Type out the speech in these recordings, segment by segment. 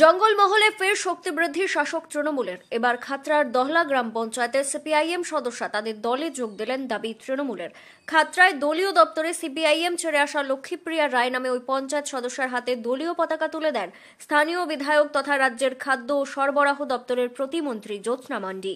জঙ্গলমহলে ফের শক্তি বৃদ্ধি শাসক তৃণমূলের এবার খাতরার দহলা গ্রাম পঞ্চায়েতের সিপিআইএম সদস্যা তাদের দলে যোগ দিলেন দাবি তৃণমূলের খাতরায় দলীয় দপ্তরে সিপিআইএম ছেড়ে আসা লক্ষ্মীপ্রিয়া রায় নামে ওই পঞ্চায়েত সদস্যের হাতে দলীয় পতাকা তুলে দেন স্থানীয় বিধায়ক তথা রাজ্যের খাদ্য ও সরবরাহ দপ্তরের প্রতিমন্ত্রী জ্যোৎস্না মান্ডি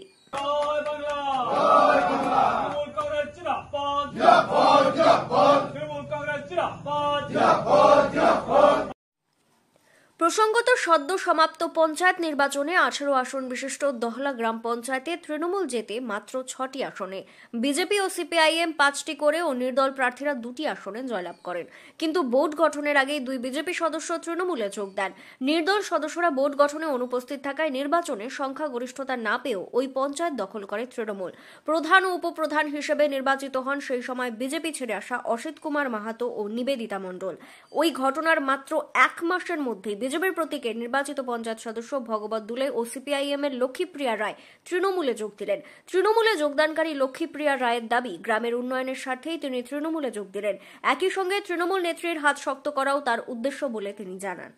প্রসঙ্গত সদ্য সমাপ্ত পঞ্চায়েত নির্বাচনে আঠারো আসন বিশিষ্ট দহলা গ্রাম পঞ্চায়েতে তৃণমূল জেতে মাত্র ছটি আসনে বিজেপি ও সিপিআইএম পাঁচটি করে ও নির্দল প্রার্থীরা দুটি আসনে জয়লাভ করেন কিন্তু বোর্ড গঠনের আগেই দুই বিজেপি সদস্য তৃণমূলে যোগ দেন নির্দল সদস্যরা বোর্ড গঠনে অনুপস্থিত থাকায় নির্বাচনে সংখ্যাগরিষ্ঠতা না পেয়েও ওই পঞ্চায়েত দখল করে তৃণমূল প্রধান ও উপপ্রধান হিসেবে নির্বাচিত হন সেই সময় বিজেপি ছেড়ে আসা অসিত কুমার মাহাতো ও নিবেদিতা মণ্ডল ওই ঘটনার মাত্র এক মাসের মধ্যেই বিজেপির প্রতীকে নির্বাচিত পঞ্চায়েত সদস্য ভগবত দুলে ও সিপিআইএম এর লক্ষ্মীপ্রিয়া রায় তৃণমূলে যোগ দিলেন তৃণমূলে যোগদানকারী লক্ষ্মীপ্রিয়া রায়ের দাবি গ্রামের উন্নয়নের স্বার্থেই তিনি তৃণমূলে যোগ দিলেন একই সঙ্গে তৃণমূল নেত্রীর হাত শক্ত করাও তার উদ্দেশ্য বলে তিনি জানান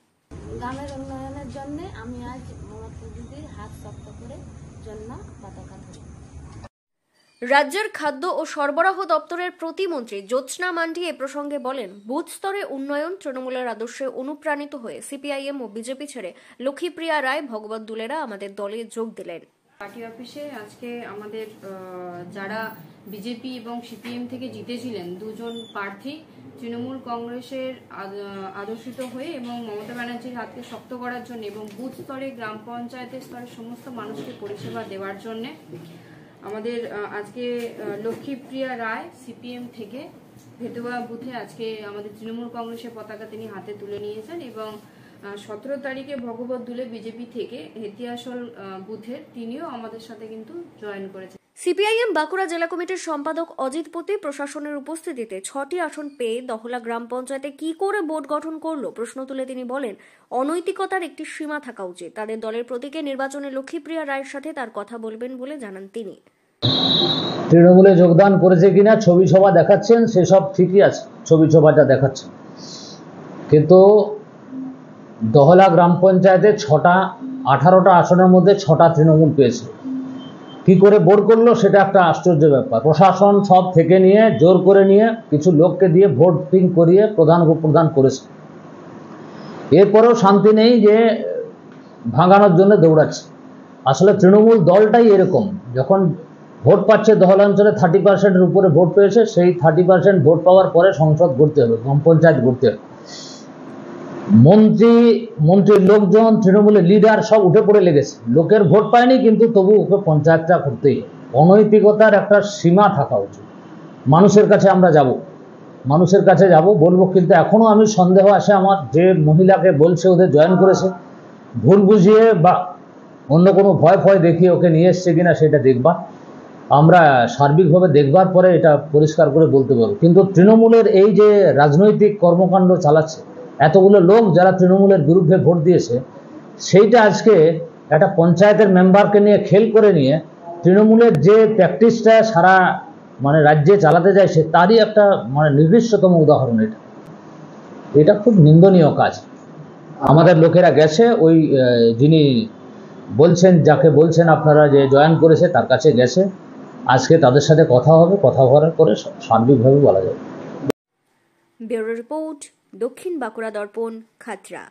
গ্রামের উন্নয়নের জন্য আমি আজ মমতা দিদির হাত শক্ত করে জন্য পতাকা ধরি রাজ্যের খাদ্য ও সরবরাহ দপ্তরের প্রতিমন্ত্রী জ্যোৎস্না মান্ডি এ প্রসঙ্গে বলেন বুথ স্তরে উন্নয়ন তৃণমূলের আদর্শে অনুপ্রাণিত হয়ে সিপিআইএম ও বিজেপি ছেড়ে লক্ষ্মীপ্রিয়া রায় ভগবত দুলেরা আমাদের দলে যোগ দিলেন পার্টি অফিসে আজকে আমাদের যারা বিজেপি এবং সিপিএম থেকে জিতেছিলেন দুজন প্রার্থী তৃণমূল কংগ্রেসের আদর্শিত হয়ে এবং মমতা ব্যানার্জির হাতকে শক্ত করার জন্য এবং বুথ স্তরে গ্রাম পঞ্চায়েতের স্তরে সমস্ত মানুষকে পরিষেবা দেওয়ার জন্য আমাদের আজকে লক্ষ্মীপ্রিয়া রায় সিপিএম থেকে ভেতুয়া বুথে আজকে আমাদের তৃণমূল কংগ্রেসের পতাকা তিনি হাতে তুলে নিয়েছেন এবং সতেরো তারিখে ভগবত দুলে বিজেপি থেকে হেতিয়াসল বুথের তিনিও আমাদের সাথে কিন্তু জয়েন করেছেন সিপিআইএম বাঁকুড়া জেলা কমিটির সম্পাদক অজিত পতি প্রশাসনের উপস্থিতিতে ছটি আসন পেয়ে দহলা গ্রাম পঞ্চায়েতে কি করে বোর্ড গঠন করলো প্রশ্ন তুলে তিনি বলেন অনৈতিকতার একটি সীমা থাকা উচিত তাদের দলের প্রতীকে নির্বাচনে লক্ষ্মীপ্রিয়া রায়ের সাথে তার কথা বলবেন বলে জানান তিনি তৃণমূলে যোগদান করেছে কিনা ছবি সভা দেখাচ্ছেন সেসব ঠিকই আছে ছবি সভাটা দেখাচ্ছেন কিন্তু দহলা গ্রাম পঞ্চায়েতে ছটা আঠারোটা আসনের মধ্যে ছটা তৃণমূল পেয়েছে কি করে বোর করলো সেটা একটা আশ্চর্য ব্যাপার প্রশাসন সব থেকে নিয়ে জোর করে নিয়ে কিছু লোককে দিয়ে ভোটিং করিয়ে প্রধান প্রদান করেছে এরপরেও শান্তি নেই যে ভাঙানোর জন্য দৌড়াচ্ছে আসলে তৃণমূল দলটাই এরকম যখন ভোট পাচ্ছে দহলাঞ্চলে থার্টি পার্সেন্টের উপরে ভোট পেয়েছে সেই থার্টি পার্সেন্ট ভোট পাওয়ার পরে সংসদ ঘুরতে হবে গ্রাম পঞ্চায়েত ঘুরতে হবে মন্ত্রী মন্ত্রীর লোকজন তৃণমূলের লিডার সব উঠে পড়ে লেগেছে লোকের ভোট পায়নি কিন্তু তবু ওকে পঞ্চায়েতটা করতেই অনৈতিকতার একটা সীমা থাকা উচিত মানুষের কাছে আমরা যাব মানুষের কাছে যাব বলবো কিন্তু এখনও আমি সন্দেহ আসে আমার যে মহিলাকে বলছে ওদের জয়েন করেছে ভুল বুঝিয়ে বা অন্য কোনো ভয় ভয় দেখিয়ে ওকে নিয়ে এসছে কিনা সেটা দেখবা আমরা সার্বিকভাবে দেখবার পরে এটা পরিষ্কার করে বলতে পারবো কিন্তু তৃণমূলের এই যে রাজনৈতিক কর্মকাণ্ড চালাচ্ছে এতগুলো লোক যারা তৃণমূলের বিরুদ্ধে ভোট দিয়েছে সেইটা আজকে একটা পঞ্চায়েতের মেম্বারকে নিয়ে খেল করে নিয়ে তৃণমূলের যে প্র্যাকটিসটা সারা মানে রাজ্যে চালাতে যায় সে তারই একটা মানে নির্দিষ্টতম উদাহরণ এটা এটা খুব নিন্দনীয় কাজ আমাদের লোকেরা গেছে ওই যিনি বলছেন যাকে বলছেন আপনারা যে জয়েন করেছে তার কাছে গেছে আজকে তাদের সাথে কথা হবে কথা হওয়ার পরে সার্বিকভাবে বলা যাবে রিপোর্ট দক্ষিণ বাঁকুড়া দর্পণ খাতরা